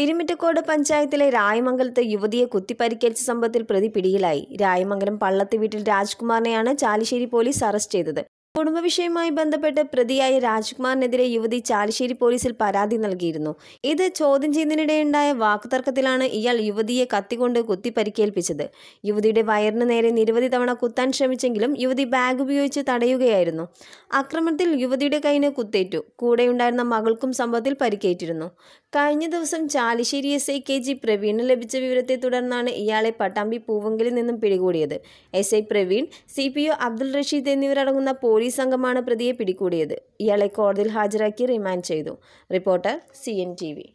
തിരുമിറ്റക്കോട് പഞ്ചായത്തിലെ രായമംഗലത്ത് യുവതിയെ കുത്തിപ്പരിക്കേൽച്ച സംഭവത്തിൽ പ്രതി പിടിയിലായി രായമംഗലം പള്ളത്ത് വീട്ടിൽ രാജ്കുമാറിനെയാണ് ചാലിശ്ശേരി പോലീസ് അറസ്റ്റ് ചെയ്തത് വിഷയവുമായി ബന്ധപ്പെട്ട് പ്രതിയായ രാജ്കുമാറിനെതിരെ യുവതി ചാലിശ്ശേരി പോലീസിൽ പരാതി നൽകിയിരുന്നു ഇത് ചോദ്യം ചെയ്യുന്നതിനിടെയുണ്ടായ വാക്കുതർക്കത്തിലാണ് ഇയാൾ യുവതിയെ കത്തിക്കൊണ്ട് കുത്തി പരിക്കേൽപ്പിച്ചത് യുവതിയുടെ വയറിന് നേരെ നിരവധി തവണ കുത്താൻ ശ്രമിച്ചെങ്കിലും യുവതി ബാഗ് ഉപയോഗിച്ച് തടയുകയായിരുന്നു അക്രമത്തിൽ യുവതിയുടെ കൈയിന് കുത്തേറ്റു കൂടെയുണ്ടായിരുന്ന മകൾക്കും സംഭവത്തിൽ പരിക്കേറ്റിരുന്നു കഴിഞ്ഞ ദിവസം Chalissery S I K G പ്രവീണിന് ലഭിച്ച വിവരത്തെ തുടർന്നാണ് ഇയാളെ പട്ടാമ്പി പൂവെങ്കിലും നിന്നും പിടികൂടിയത് S I Praveen C P O Abdul Rasheed എന്നിവരടങ്ങുന്ന പോലീസ് പോലീസ് സംഘമാണ് പ്രതിയെ പിടികൂടിയത് ഇയാളെ കോടതിയിൽ ഹാജരാക്കി റിമാൻഡ് ചെയ്തു reporter C N T V